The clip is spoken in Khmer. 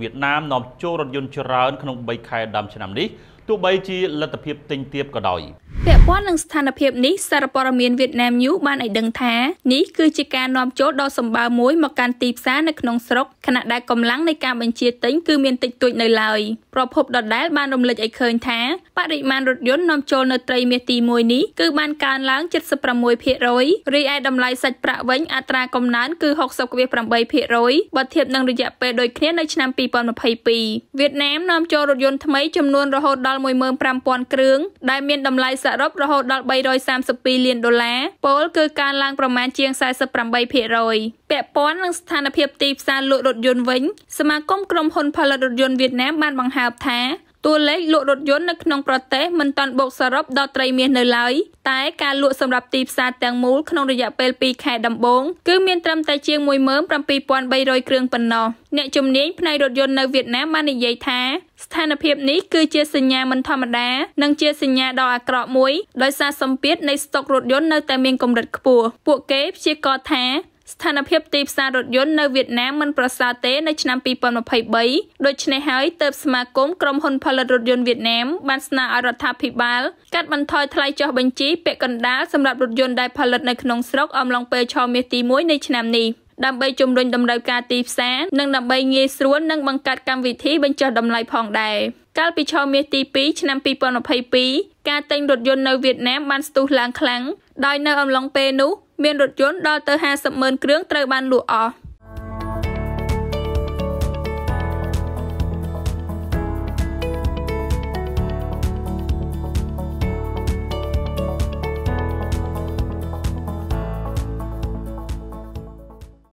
វៀតណាមនាំចូលរថយន្តច្រើនក្នុង3ខែដើមឆ្នាំនេះទោះបីជាលទ្ធភាពទិញទៀបក៏ដោយពាក់ព័ន្ធនឹងស្ថានភាពនេះសារព័ត៌មានវៀតណាមញូបានឲ្យដឹងថានេះគឺជាការនាំចូលដ៏សម្បើមួយមកកាន់ទីផ្សារនៅក្នុងស្រុកខណៈដែលកម្លាំងនៃការបញ្ជាទិញគឺមានតិចតួចនៅឡើយប្រភពដដែលបានរំលឹកឲ្យឃើញថាបរិមាណរថយន្តនាំចូលនៅត្រីមាសទី1នេះគឺបានកើនឡើង76%រីឯតម្លៃសាច់ប្រាក់វិញអត្រាកំណើនគឺ60.8%បើធៀបនឹងរយៈពេលដូចគ្នានៅឆ្នាំ2022វៀតណាមនាំចូលរថយន្តថ្មីចំនួនរហូតដល់15000គ្រឿងដែលមានតម្លៃសរុបរហូតដល់332លានដុល្លារពលគឺកើនឡើងប្រមាណជាង48%ាក់ព័ន្ធនឹងស្ថានភាពទីផ្សារលក់រថយន្តវិញសមាគមក្រុមហ៊ុន ផលិតរថយន្តវៀតណាមបានបង្ហើបថាតួលេខលក់រថយន្តនៅក្នុងប្រទេសមិនទាន់បូកសរុបដល់ត្រីមាសនៅឡើយតែការលក់សម្រាប់ទីផ្សារទាំងមូលក្នុងរយៈពេល2ខែដំបូងគឺមានត្រឹមតែជាង17300គ្រឿងប៉ុណ្ណោះអ្នកជំនាញផ្នែករថយន្តនៅវៀតណាមបាននិយាយថាស្ថានភាពនេះគឺជាសញ្ញាមិនធម្មតានិងជាសញ្ញាដ៏អាក្រក់មួយដោយសារសម្ពាធនៃស្តុករថយន្តនៅតែមានកម្រិតខ្ពស់ពួកគេព្យាករណ៍ថាស្ថានភាពទីផ្សាររថយន្តនៅវៀតណាមមិនប្រសើរទេនៅឆ្នាំ2023ដូច្នេះហើយទើបសមាគមក្រុមហ៊ុនផលិតរថយន្តវៀតណាមបានស្នើឲ្យរដ្ឋាភិបាលកាត់បន្ថយថ្លៃចុះបញ្ជីពាក់កណ្ដាលសម្រាប់រថយន្តដែលផលិតនៅក្នុងស្រុកអំឡុងពេលឆមាសទី1នៃឆ្នាំនេះ។ដើម្បីជំរុញតម្រូវការទីផ្សារនិងដើម្បីងាយស្រួលនិងបង្កើតកម្មវិធីបញ្ចុះតម្លៃផងដែរកាលពីឆមាសទី2ឆ្នាំ2022ការទិញរថយន្តនៅវៀតណាមបានស្ទុះឡើងខ្លាំងដោយនៅអំឡុងពេលនោះមានរថយន្តដល់ទៅ50ម៉ឺនគ្រឿងត្រូវបានលក់អស់